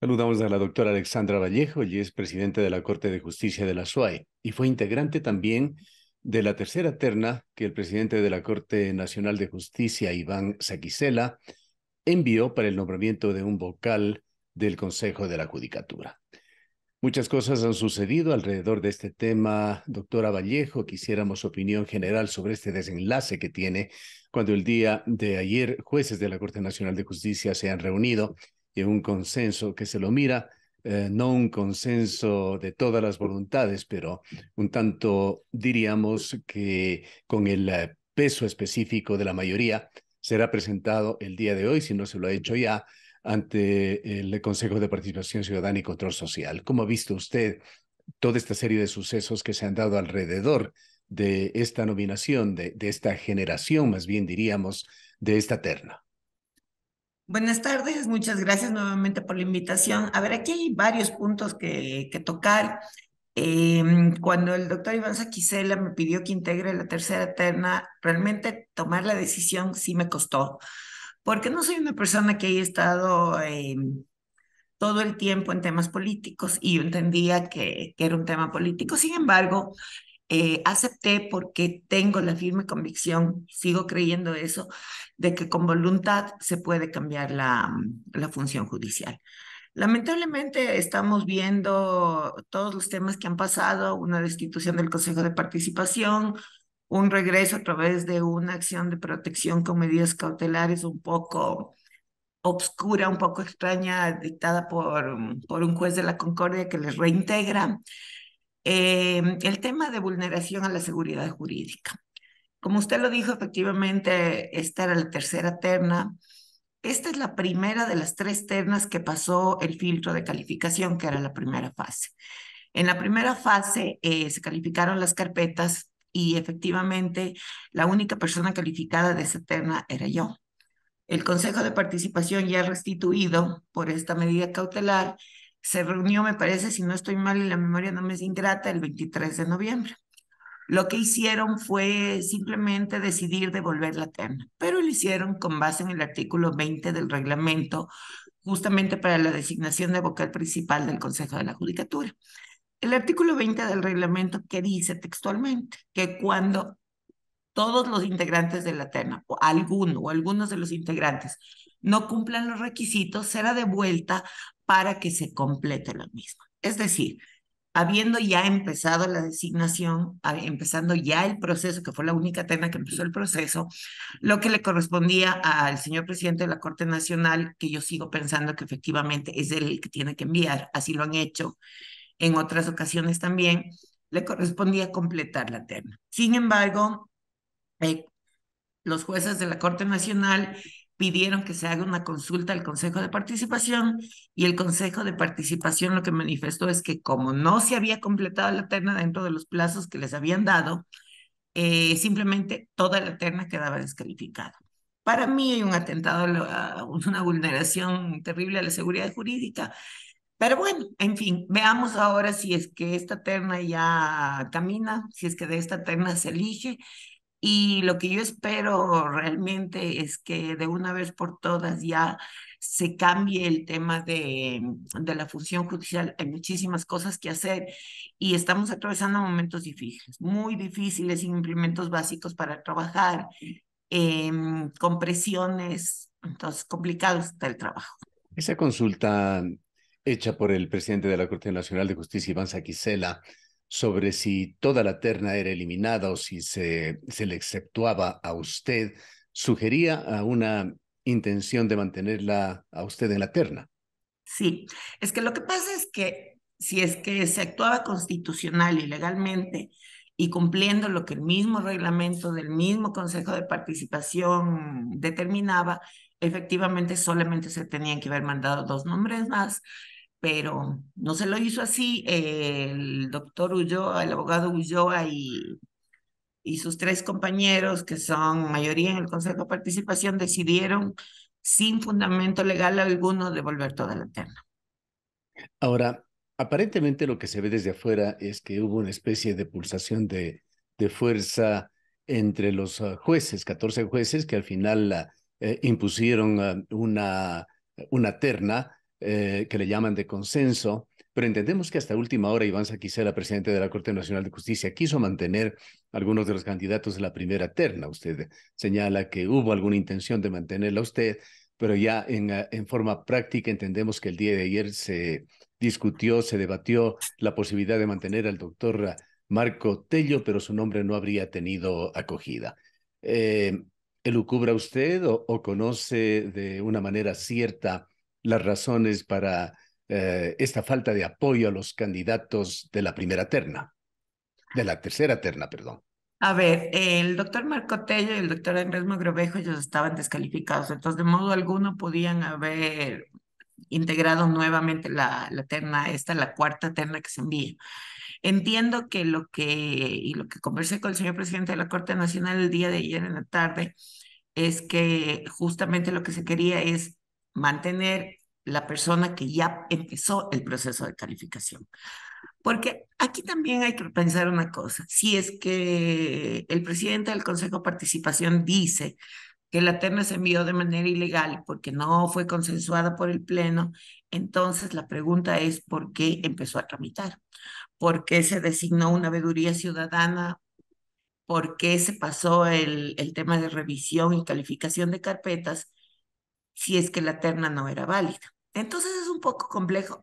Saludamos a la doctora Alexandra Vallejo, y es presidente de la Corte de Justicia de la SUAE y fue integrante también de la tercera terna que el presidente de la Corte Nacional de Justicia, Iván Saquisela, envió para el nombramiento de un vocal del Consejo de la Judicatura. Muchas cosas han sucedido alrededor de este tema. Doctora Vallejo, quisiéramos opinión general sobre este desenlace que tiene cuando el día de ayer jueces de la Corte Nacional de Justicia se han reunido un consenso que se lo mira, eh, no un consenso de todas las voluntades, pero un tanto diríamos que con el eh, peso específico de la mayoría será presentado el día de hoy, si no se lo ha hecho ya, ante el Consejo de Participación Ciudadana y Control Social. ¿Cómo ha visto usted toda esta serie de sucesos que se han dado alrededor de esta nominación, de, de esta generación, más bien diríamos, de esta terna? Buenas tardes, muchas gracias nuevamente por la invitación. A ver, aquí hay varios puntos que, tocar. Em, cuando el doctor Iván Saquicela me pidió que integre la tercera terna, realmente tomar la decisión sí me costó, porque no soy una persona que haya estado em, todo el tiempo en temas políticos y yo entendía que, que, era un tema político. Sin embargo, eh, acepté porque tengo la firme convicción, sigo creyendo eso, de que con voluntad se puede cambiar la, la función judicial. Lamentablemente estamos viendo todos los temas que han pasado, una destitución del Consejo de Participación, un regreso a través de una acción de protección con medidas cautelares un poco obscura, un poco extraña, dictada por, por un juez de la Concordia que les reintegra. Em, el tema de vulneración a la seguridad jurídica. Como usted lo dijo, efectivamente, esta era la tercera terna. Esta es la primera de las tres ternas que pasó el filtro de calificación, que era la primera fase. En la primera fase eh, se calificaron las carpetas y efectivamente la única persona calificada de esa terna era yo. El Consejo de Participación ya restituido por esta medida cautelar se reunió, me parece, si no estoy mal y la memoria no me es ingrata, el 23 de noviembre. Lo que hicieron fue simplemente decidir devolver la terna, pero lo hicieron con base en el artículo 20 del reglamento, justamente para la designación de vocal principal del Consejo de la Judicatura. El artículo 20 del reglamento que dice textualmente que cuando todos los integrantes de la terna, o alguno o algunos de los integrantes, no cumplan los requisitos, será devuelta para que se complete lo mismo. Es decir, habiendo ya empezado la designación, empezando ya el proceso, que fue la única terna que empezó el proceso, lo que le correspondía al señor presidente de la Corte Nacional, que yo sigo pensando que efectivamente es él el que tiene que enviar, así lo han hecho en otras ocasiones también, le correspondía completar la terna. Sin embargo, eh, los jueces de la Corte Nacional pidieron que se haga una consulta al Consejo de Participación y el Consejo de Participación lo que manifestó es que como no se había completado la terna dentro de los plazos que les habían dado, eh, simplemente toda la terna quedaba descalificada. Para mí hay un atentado, una vulneración terrible a la seguridad jurídica. Pero bueno, en fin, veamos ahora si es que esta terna ya camina, si es que de esta terna se elige y lo que yo espero realmente es que de una vez por todas ya se cambie el tema de, la función judicial. Hay muchísimas cosas que hacer y estamos atravesando momentos difíciles, muy difíciles, sin implementos básicos para trabajar, eh, con presiones, entonces complicado está el trabajo. Esa consulta hecha por el presidente de la Corte Nacional de Justicia, Iván Saquicela, sobre si toda la terna era eliminada o si se, se le exceptuaba a usted, sugería a una intención de mantenerla a usted en la terna. Sí, es que lo que pasa es que si es que se actuaba constitucional y legalmente y cumpliendo lo que el mismo reglamento del mismo Consejo de Participación determinaba, efectivamente solamente se tenían que haber mandado dos nombres más pero no se lo hizo así. El doctor Ulloa, el abogado Ulloa y, sus tres compañeros, que son mayoría en el Consejo de Participación, decidieron sin fundamento legal alguno devolver toda la terna. Ahora, aparentemente lo que se ve desde afuera es que hubo una especie de pulsación de, fuerza entre los ah, jueces, 14 jueces, que al final ah, eh, impusieron ah, una terna eh, que le llaman de consenso, pero entendemos que hasta última hora Iván la presidente de la Corte Nacional de Justicia, quiso mantener algunos de los candidatos de la primera terna. Usted señala que hubo alguna intención de mantenerla usted, pero ya ah, en, forma práctica entendemos que el día de ayer se discutió, se debatió la posibilidad de mantener al doctor Marco Tello, pero su nombre no habría tenido acogida. Eh, ¿Elucubra usted o, conoce de una manera cierta las razones para eh, esta falta de apoyo a los candidatos de la primera terna, de la tercera terna, perdón. A ver, el doctor Marco y el doctor Andrés Magrovejo, ellos estaban descalificados, entonces de modo alguno podían haber integrado nuevamente la, la terna, esta la cuarta terna que se envía. Entiendo que lo que, y lo que conversé con el señor presidente de la Corte Nacional el día de ayer en la tarde, es que justamente lo que se quería es mantener la persona que ya empezó el proceso de calificación. Porque aquí también hay que pensar una cosa. Si es que el presidente del Consejo de Participación dice que la terna se envió de manera ilegal porque no fue consensuada por el Pleno, entonces la pregunta es por qué empezó a tramitar, por qué se designó una veeduría ciudadana, por qué se pasó el, el tema de revisión y calificación de carpetas si es que la terna no era válida. Entonces es un poco complejo.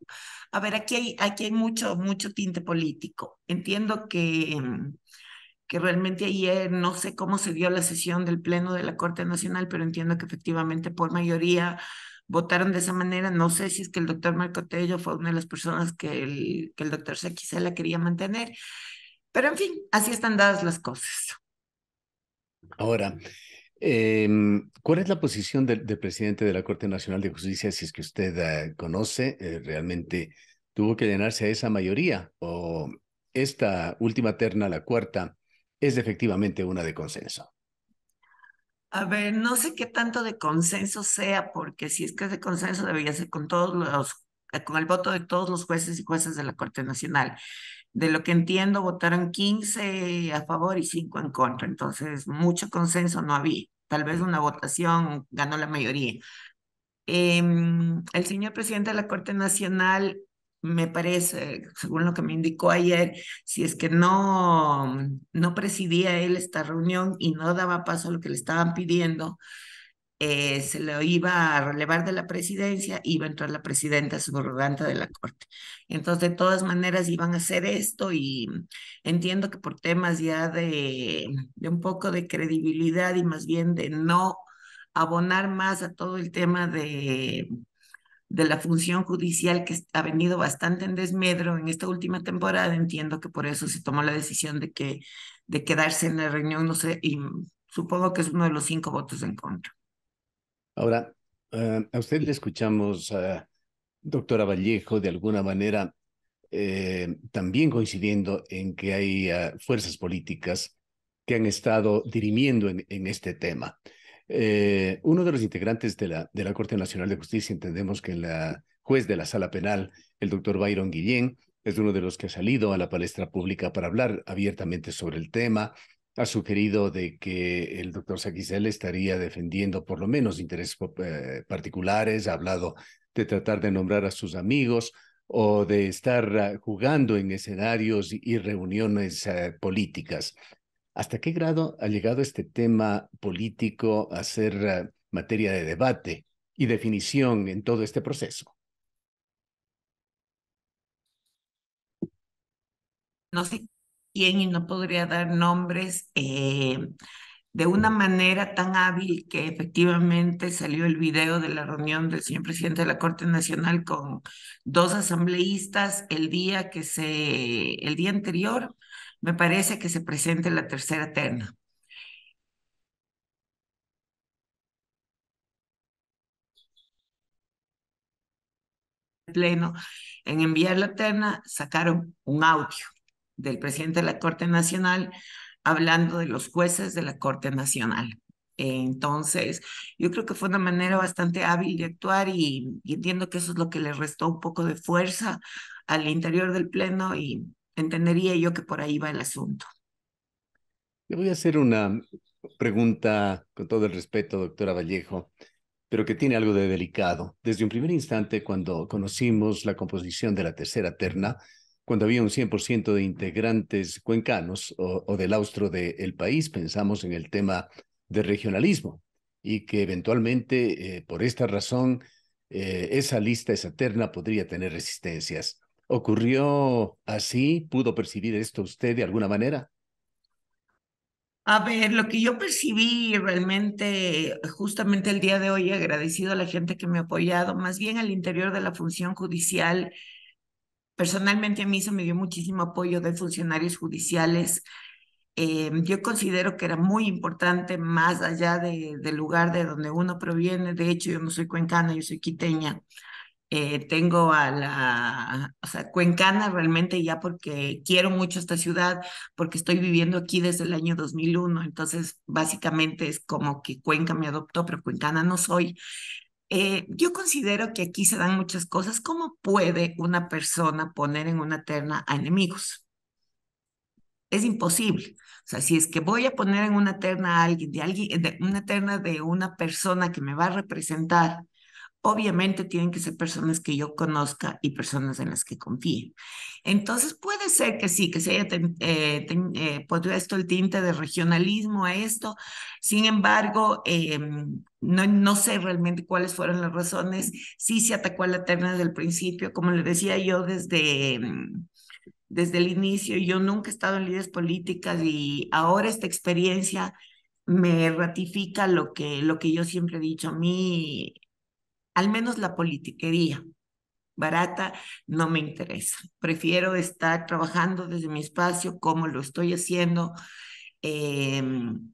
A ver, aquí hay, aquí hay mucho, mucho tinte político. Entiendo que, mm, que realmente ayer eh, no sé cómo se dio la sesión del Pleno de la Corte Nacional, pero entiendo que efectivamente por mayoría votaron de esa manera. No sé si es que el doctor Marco Tello fue una de las personas que el, que el doctor la quería mantener. Pero en fin, así están dadas las cosas. Ahora, Em, ¿Cuál es la posición del, presidente de la Corte Nacional de Justicia, si es que usted ah, conoce, eh, realmente tuvo que llenarse a esa mayoría o esta última terna, la cuarta, es efectivamente una de consenso? A ver, no sé qué tanto de consenso sea, porque si es que es de consenso debería ser con todos los eh, con el voto de todos los jueces y jueces de la Corte Nacional. De lo que entiendo, votaron 15 a favor y 5 en contra, entonces mucho consenso no había tal vez una votación ganó la mayoría. Em, el señor presidente de la Corte Nacional, me parece, según lo que me indicó ayer, si es que no, no presidía él esta reunión y no daba paso a lo que le estaban pidiendo, eh, se lo iba a relevar de la presidencia, iba a entrar la presidenta subrogante de la Corte. Entonces, de todas maneras, iban a hacer esto y entiendo que por temas ya de, de un poco de credibilidad y más bien de no abonar más a todo el tema de, de la función judicial que ha venido bastante en desmedro en esta última temporada, entiendo que por eso se tomó la decisión de que de quedarse en la reunión, no sé, y supongo que es uno de los cinco votos en contra. Ahora, ah, a usted le escuchamos, a doctora Vallejo, de alguna manera eh, también coincidiendo en que hay ah, fuerzas políticas que han estado dirimiendo en, este tema. Eh, uno de los integrantes de la, de la Corte Nacional de Justicia, entendemos que la juez de la sala penal, el doctor Byron Guillén, es uno de los que ha salido a la palestra pública para hablar abiertamente sobre el tema ha sugerido de que el doctor Saquizel estaría defendiendo por lo menos intereses eh, particulares, ha hablado de tratar de nombrar a sus amigos o de estar ah, jugando en escenarios y reuniones eh, políticas. ¿Hasta qué grado ha llegado este tema político a ser eh, materia de debate y definición en todo este proceso? No, sé y no podría dar nombres eh, de una manera tan hábil que efectivamente salió el video de la reunión del señor presidente de la Corte Nacional con dos asambleístas el día que se el día anterior me parece que se presente la tercera terna. pleno en enviar la terna sacaron un audio del presidente de la Corte Nacional hablando de los jueces de la Corte Nacional. Entonces, yo creo que fue una manera bastante hábil de actuar y, entiendo que eso es lo que le restó un poco de fuerza al interior del Pleno y entendería yo que por ahí va el asunto. Le voy a hacer una pregunta con todo el respeto, doctora Vallejo, pero que tiene algo de delicado. Desde un primer instante, cuando conocimos la composición de la tercera terna, cuando había un 100% de integrantes cuencanos o, del austro del país, pensamos en el tema de regionalismo y que eventualmente, eh, por esta razón, eh, esa lista, esa terna podría tener resistencias. ¿Ocurrió así? ¿Pudo percibir esto usted de alguna manera? A ver, lo que yo percibí realmente justamente el día de hoy, agradecido a la gente que me ha apoyado, más bien al interior de la función judicial, personalmente a mí se me dio muchísimo apoyo de funcionarios judiciales. Eh, yo considero que era muy importante más allá del lugar de donde uno proviene. De hecho, yo no soy cuencana, yo soy quiteña. Eh, tengo a la, o sea, cuencana realmente ya porque quiero mucho esta ciudad, porque estoy viviendo aquí desde el año 2001, entonces básicamente es como que Cuenca me adoptó, pero cuencana no soy. Eh, yo considero que aquí se dan muchas cosas. ¿Cómo puede una persona poner en una terna a enemigos? Es imposible. O sea, si es que voy a poner en una terna a alguien, de alguien, una terna de una persona que me va a representar obviamente tienen que ser personas que yo conozca y personas en las que confíe. Entonces puede ser que sí, que se haya podido eh, eh el tinte de regionalismo a esto, sin embargo, em, no, sé realmente cuáles fueron las razones, sí se atacó a la terna desde el principio, como le decía yo desde... Em, desde el inicio, yo nunca he estado en líderes políticas y ahora esta experiencia me ratifica lo que, lo que yo siempre he dicho. A mí al menos la politiquería barata no me interesa. Prefiero estar trabajando desde mi espacio como lo estoy haciendo. Em,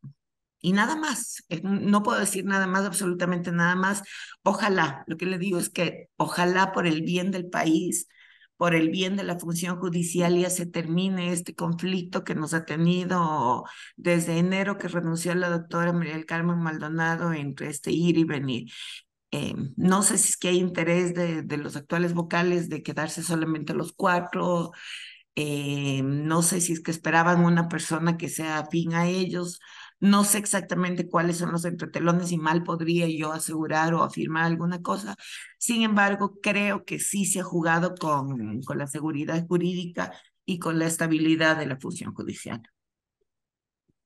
y nada más, eh, no puedo decir nada más, absolutamente nada más. Ojalá, lo que le digo es que ojalá por el bien del país, por el bien de la función judicial ya se termine este conflicto que nos ha tenido desde enero que renunció la doctora María del Carmen Maldonado entre este ir y venir. Eh, no sé si es que hay interés de, los actuales vocales de quedarse solamente los cuatro. Eh, no sé si es que esperaban una persona que sea afín a ellos. No sé exactamente cuáles son los entretelones y mal podría yo asegurar o afirmar alguna cosa. Sin embargo, creo que sí se ha jugado con, con la seguridad jurídica y con la estabilidad de la función judicial.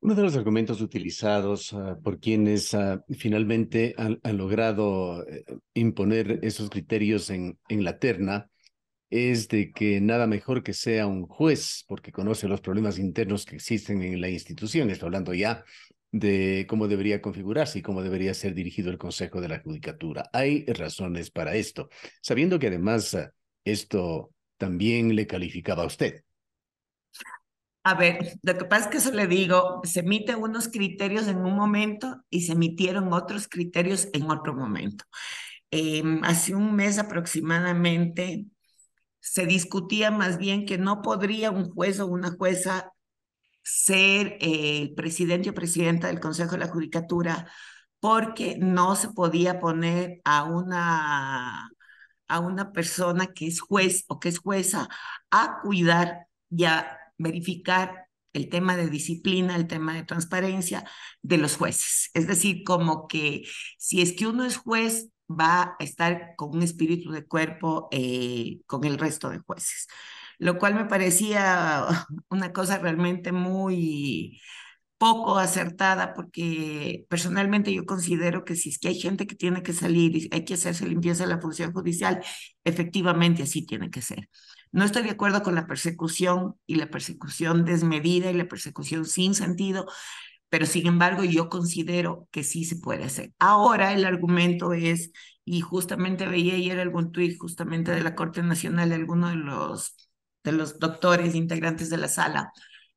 Uno de los argumentos utilizados ah, por quienes ah, finalmente han, logrado eh, imponer esos criterios en, en, la terna es de que nada mejor que sea un juez, porque conoce los problemas internos que existen en la institución. Está hablando ya de cómo debería configurarse y cómo debería ser dirigido el Consejo de la Judicatura. Hay razones para esto, sabiendo que además ah, esto también le calificaba a usted. A ver, lo que pasa es que eso le digo, se emiten unos criterios en un momento y se emitieron otros criterios en otro momento. Em, hace un mes aproximadamente se discutía más bien que no podría un juez o una jueza ser el eh, presidente o presidenta del Consejo de la Judicatura porque no se podía poner a una, a una persona que es juez o que es jueza a cuidar ya verificar el tema de disciplina, el tema de transparencia de los jueces. Es decir, como que si es que uno es juez, va a estar con un espíritu de cuerpo eh, con el resto de jueces, lo cual me parecía una cosa realmente muy poco acertada porque personalmente yo considero que si es que hay gente que tiene que salir y hay que hacerse limpieza de la función judicial, efectivamente así tiene que ser. No estoy de acuerdo con la persecución y la persecución desmedida y la persecución sin sentido, pero sin embargo yo considero que sí se puede hacer. Ahora el argumento es, y justamente veía ayer algún tuit justamente de la Corte Nacional de alguno de los, de los doctores integrantes de la sala,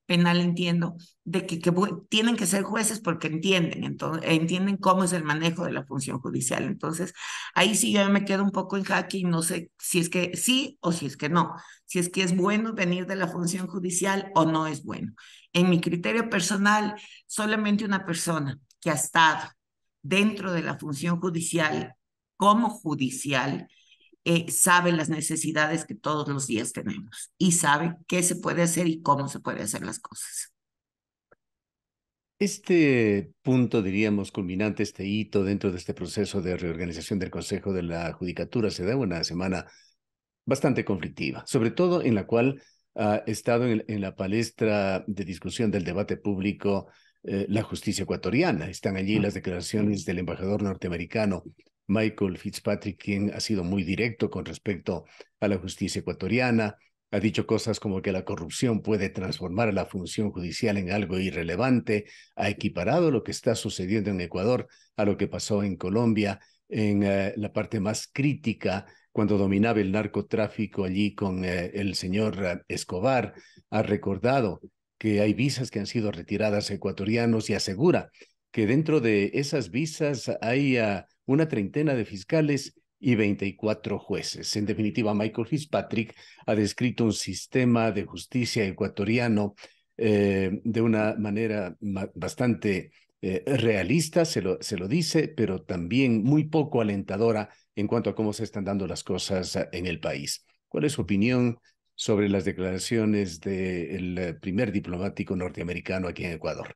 penal entiendo, de que, tienen que ser jueces porque entienden, entienden cómo es el manejo de la función judicial. Entonces, ahí sí yo me quedo un poco en jaque no sé si es que sí o si es que no, si es que es bueno venir de la función judicial o no es bueno. En mi criterio personal, solamente una persona que ha estado dentro de la función judicial como judicial eh, sabe las necesidades que todos los días tenemos y sabe qué se puede hacer y cómo se puede hacer las cosas. Este punto, diríamos, culminante, este hito dentro de este proceso de reorganización del Consejo de la Judicatura se da una semana bastante conflictiva, sobre todo en la cual ha estado en, la palestra de discusión del debate público eh, la justicia ecuatoriana. Están allí las declaraciones del embajador norteamericano Michael Fitzpatrick, quien ha sido muy directo con respecto a la justicia ecuatoriana, ha dicho cosas como que la corrupción puede transformar la función judicial en algo irrelevante, ha equiparado lo que está sucediendo en Ecuador a lo que pasó en Colombia en eh, la parte más crítica cuando dominaba el narcotráfico allí con eh, el señor Escobar, ha recordado que hay visas que han sido retiradas a ecuatorianos y asegura que dentro de esas visas hay ah, una treintena de fiscales y 24 jueces. En definitiva, Michael Fitzpatrick ha descrito un sistema de justicia ecuatoriano eh, de una manera bastante eh, realista, se lo, dice, pero también muy poco alentadora en cuanto a cómo se están dando las cosas eh, en el país. ¿Cuál es su opinión sobre las declaraciones del primer diplomático norteamericano aquí en Ecuador?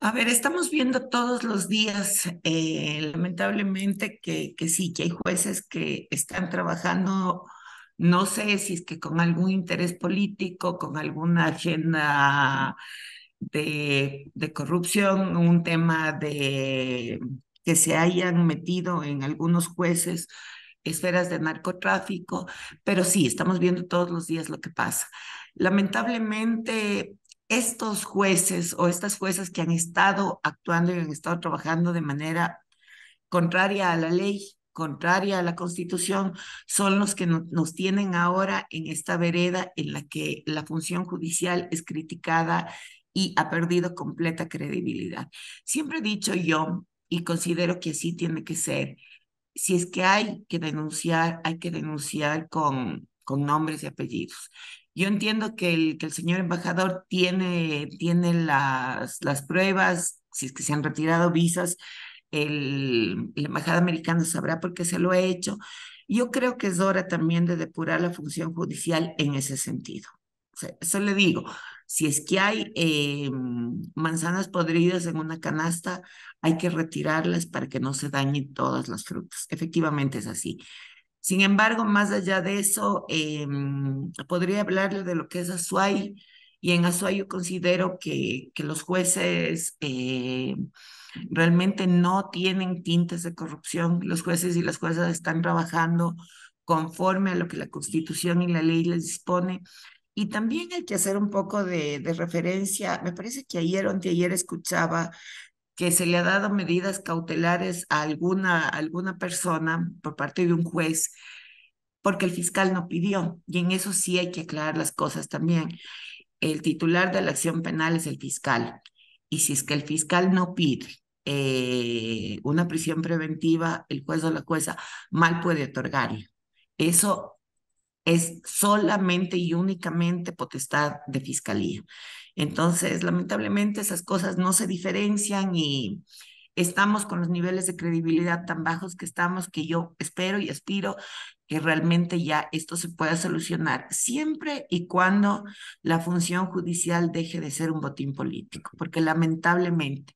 A ver, estamos viendo todos los días, eh, lamentablemente, que, sí, que hay jueces que están trabajando, no sé si es que con algún interés político, con alguna agenda de corrupción, un tema de que se hayan metido en algunos jueces esferas de narcotráfico, pero sí, estamos viendo todos los días lo que pasa. Lamentablemente, estos jueces o estas juezas que han estado actuando y han estado trabajando de manera contraria a la ley, contraria a la constitución, son los que nos tienen ahora en esta vereda en la que la función judicial es criticada y ha perdido completa credibilidad. Siempre he dicho yo, y considero que así tiene que ser, si es que hay que denunciar, hay que denunciar con, con nombres y apellidos. Yo entiendo que el, que el señor embajador tiene, tiene las, las pruebas, si es que se han retirado visas, el, la embajada americana sabrá por qué se lo ha hecho. Yo creo que es hora también de depurar la función judicial en ese sentido. eso le digo, si es que hay eh, manzanas podridas en una canasta, hay que retirarlas para que no se dañen todas las frutas. Efectivamente es así. Sin embargo, más allá de eso, em, podría hablarle de lo que es Azuay, y en Azuay yo considero que, que los jueces eh, realmente no tienen tintes de corrupción, los jueces y las juezas están trabajando conforme a lo que la Constitución y la ley les dispone. Y también hay que hacer un poco de, de referencia, me parece que ayer o anteayer escuchaba que se le ha dado medidas cautelares a alguna, alguna persona por parte de un juez porque el fiscal no pidió. Y en eso sí hay que aclarar las cosas también. El titular de la acción penal es el fiscal. Y si es que el fiscal no pide eh, una prisión preventiva, el juez o la jueza mal puede otorgarla. Eso es solamente y únicamente potestad de fiscalía. Entonces, lamentablemente esas cosas no se diferencian y estamos con los niveles de credibilidad tan bajos que estamos que yo espero y aspiro que realmente ya esto se pueda solucionar siempre y cuando la función judicial deje de ser un botín político, porque lamentablemente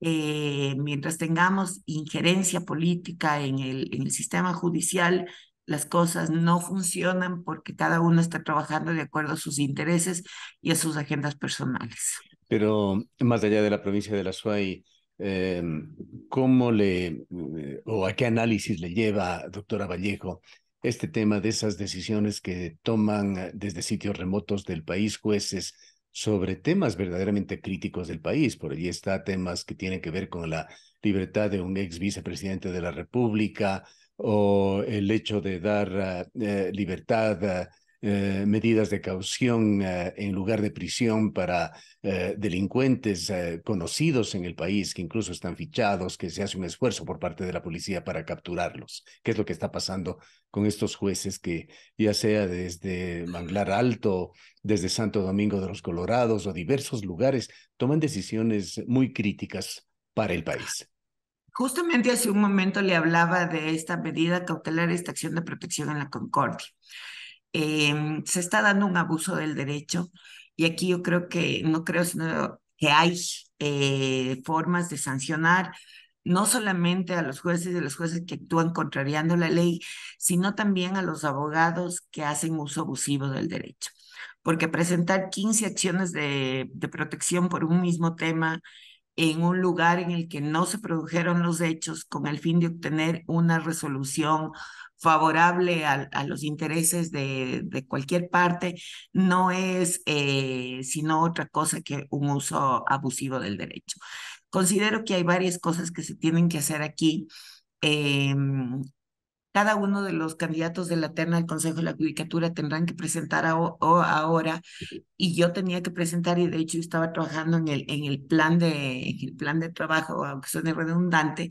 eh, mientras tengamos injerencia política en el, en el sistema judicial, las cosas no funcionan porque cada uno está trabajando de acuerdo a sus intereses y a sus agendas personales. Pero más allá de la provincia de la SUAY, em, ¿cómo le eh, o a qué análisis le lleva, doctora Vallejo, este tema de esas decisiones que toman desde sitios remotos del país jueces sobre temas verdaderamente críticos del país? Por allí está temas que tienen que ver con la libertad de un ex vicepresidente de la República, o el hecho de dar ah, eh, libertad, ah, eh, medidas de caución ah, en lugar de prisión para eh, delincuentes conocidos en el país, que incluso están fichados, que se hace un esfuerzo por parte de la policía para capturarlos, ¿Qué es lo que está pasando con estos jueces que ya sea desde Manglar Alto, desde Santo Domingo de los Colorados o diversos lugares, toman decisiones muy críticas para el país. Justamente hace un momento le hablaba de esta medida cautelar, esta acción de protección en la Concordia. Em, se está dando un abuso del derecho y aquí yo creo que, no creo, que hay eh, formas de sancionar no solamente a los jueces y a los jueces que actúan contrariando la ley, sino también a los abogados que hacen uso abusivo del derecho. Porque presentar 15 acciones de protección por un mismo tema en un lugar en el que no se produjeron los hechos con el fin de obtener una resolución favorable a, los intereses de, cualquier parte, no es eh, sino otra cosa que un uso abusivo del derecho. Considero que hay varias cosas que se tienen que hacer aquí. Eh, cada uno de los candidatos de la terna del Consejo de la Judicatura tendrán que presentar o, ahora y yo tenía que presentar y de hecho estaba trabajando en el, en el, plan, de, en el plan de trabajo, aunque suene redundante.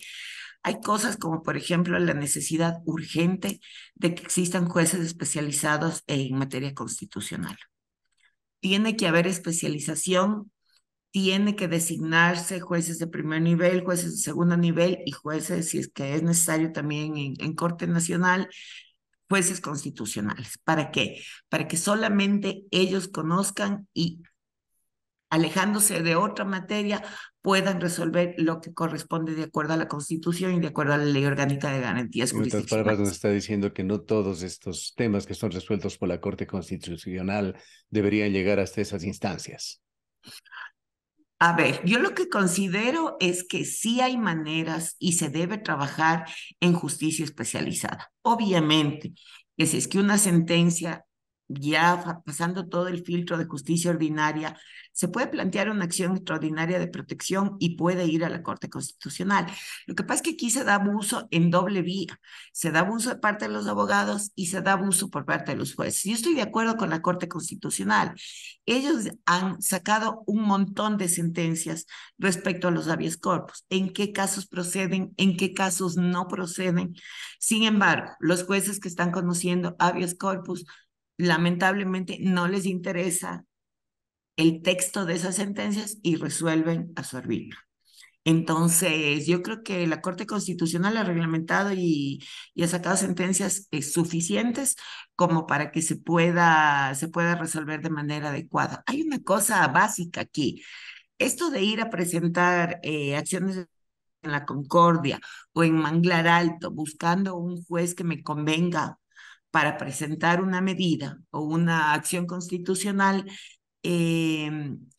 Hay cosas como, por ejemplo, la necesidad urgente de que existan jueces especializados en materia constitucional. Tiene que haber especialización tiene que designarse jueces de primer nivel, jueces de segundo nivel y jueces, si es que es necesario también en, en, Corte Nacional, jueces constitucionales. ¿Para qué? Para que solamente ellos conozcan y alejándose de otra materia, puedan resolver lo que corresponde de acuerdo a la Constitución y de acuerdo a la Ley Orgánica de Garantías En palabras, nos está diciendo que no todos estos temas que son resueltos por la Corte Constitucional deberían llegar hasta esas instancias. A ver, yo lo que considero es que sí hay maneras y se debe trabajar en justicia especializada. Obviamente, que si es que una sentencia ya pasando todo el filtro de justicia ordinaria, se puede plantear una acción extraordinaria de protección y puede ir a la Corte Constitucional. Lo que pasa es que aquí se da abuso en doble vía. Se da abuso por parte de los abogados y se da abuso por parte de los jueces. Yo estoy de acuerdo con la Corte Constitucional. Ellos han sacado un montón de sentencias respecto a los habeas corpus, en qué casos proceden, en qué casos no proceden. Sin embargo, los jueces que están conociendo habeas corpus lamentablemente no les interesa el texto de esas sentencias y resuelven a su arbitrio. Entonces, yo creo que la Corte Constitucional ha reglamentado y, ha sacado sentencias eh, suficientes como para que se pueda, se pueda resolver de manera adecuada. Hay una cosa básica aquí. Esto de ir a presentar eh, acciones en la Concordia o en Manglar Alto buscando un juez que me convenga para presentar una medida o una acción constitucional eh,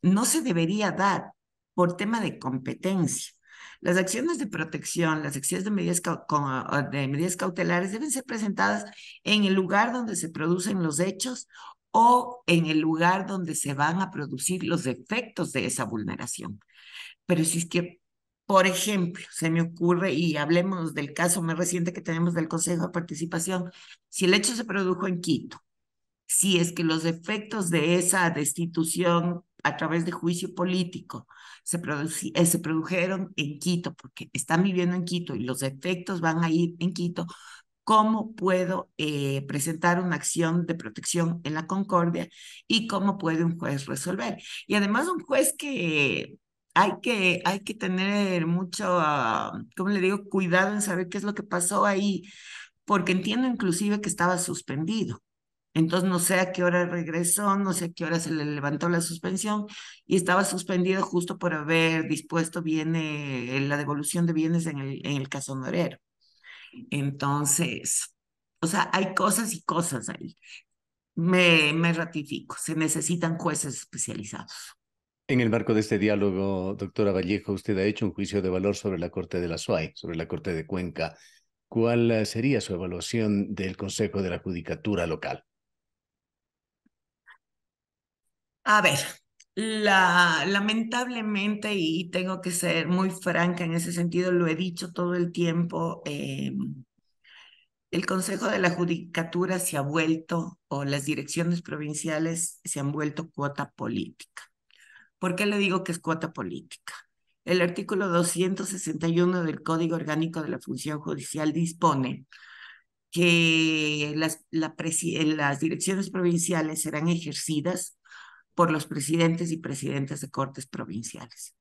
no se debería dar por tema de competencia. Las acciones de protección, las acciones de medidas, ah, de medidas cautelares deben ser presentadas en el lugar donde se producen los hechos o en el lugar donde se van a producir los efectos de esa vulneración. Pero si es que por ejemplo, se me ocurre, y hablemos del caso más reciente que tenemos del Consejo de Participación, si el hecho se produjo en Quito, si es que los efectos de esa destitución a través de juicio político se, eh, produjeron en Quito, porque están viviendo en Quito y los efectos van a ir en Quito, ¿cómo puedo eh, presentar una acción de protección en la concordia y cómo puede un juez resolver? Y además un juez que hay que, hay que tener mucho, ah, ¿cómo le digo? Cuidado en saber qué es lo que pasó ahí, porque entiendo inclusive que estaba suspendido. Entonces no sé a qué hora regresó, no sé a qué hora se le levantó la suspensión y estaba suspendido justo por haber dispuesto bien la devolución de bienes en el, caso Norero. Entonces, o sea, hay cosas y cosas ahí. Me, me ratifico, se necesitan jueces especializados. En el marco de este diálogo, doctora Vallejo, usted ha hecho un juicio de valor sobre la Corte de la SUAI, sobre la Corte de Cuenca. ¿Cuál eh, sería su evaluación del Consejo de la Judicatura local? A ver, lamentablemente, y tengo que ser muy franca en ese sentido, lo he dicho todo el tiempo, eh, el Consejo de la Judicatura se ha vuelto, o las direcciones provinciales se han vuelto cuota política. ¿Por qué le digo que es cuota política? El artículo 261 del Código Orgánico de la Función Judicial dispone que las, las direcciones provinciales serán ejercidas por los presidentes y presidentas de cortes provinciales.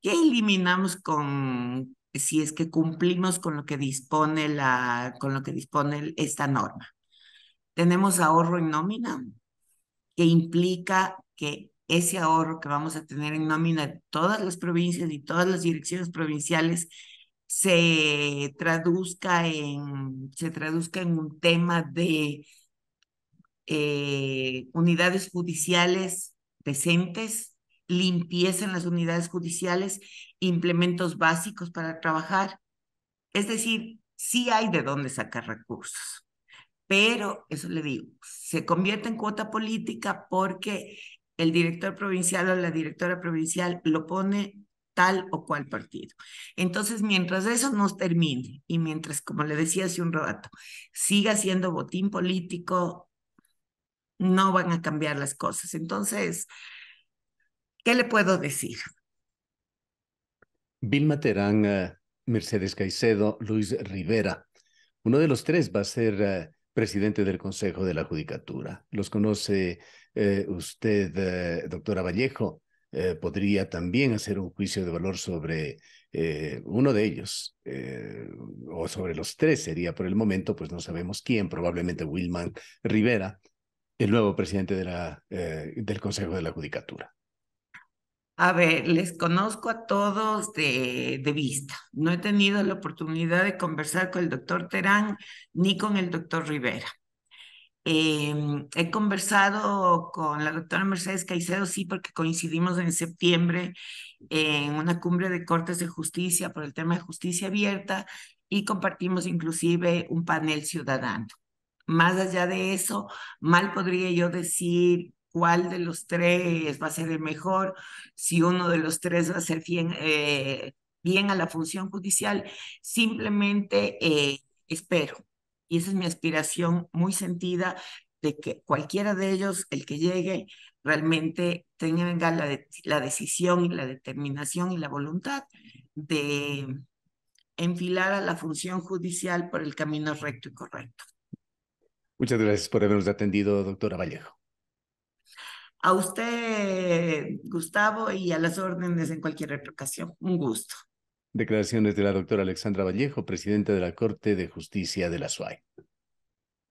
¿Qué eliminamos con si es que cumplimos con lo que dispone la con lo que dispone esta norma? Tenemos ahorro en nómina que implica que ese ahorro que vamos a tener en nómina de todas las provincias y todas las direcciones provinciales se traduzca en, se traduzca en un tema de eh, unidades judiciales decentes, limpieza en las unidades judiciales, implementos básicos para trabajar. Es decir, sí hay de dónde sacar recursos, pero eso le digo, se convierte en cuota política porque el director provincial o la directora provincial lo pone tal o cual partido. Entonces, mientras eso nos termine y mientras, como le decía hace un rato, siga siendo botín político, no van a cambiar las cosas. Entonces, ¿qué le puedo decir? Bill Materán eh, Mercedes Caicedo, Luis Rivera. Uno de los tres va a ser eh, presidente del Consejo de la Judicatura. Los conoce eh, usted, eh, doctora Vallejo. Eh, podría también hacer un juicio de valor sobre uno de ellos, o sobre los tres sería por el momento, pues no sabemos quién, probablemente Wilman Rivera, el nuevo presidente del Consejo de la Judicatura. A ver, les conozco a todos de, vista. No he tenido la oportunidad de conversar con el doctor Terán ni con el doctor Rivera. Em, he conversado con la doctora Mercedes Caicedo, sí, porque coincidimos en septiembre en una cumbre de Cortes de Justicia por el tema de justicia abierta y compartimos inclusive un panel ciudadano. Más allá de eso, mal podría yo decir cuál de los tres va a ser el mejor, si uno de los tres va a ser bien, eh, bien a la función judicial. Simplemente eh, espero, y esa es mi aspiración muy sentida, de que cualquiera de ellos, el que llegue, realmente tenga la, la decisión y la determinación y la voluntad de enfilar a la función judicial por el camino recto y correcto. Muchas gracias por habernos atendido, doctora Vallejo. A usted, Gustavo, y a las órdenes en cualquier otra ocasión. Un gusto. Declaraciones de la doctora Alexandra Vallejo, presidenta de la Corte de Justicia de la SUAE.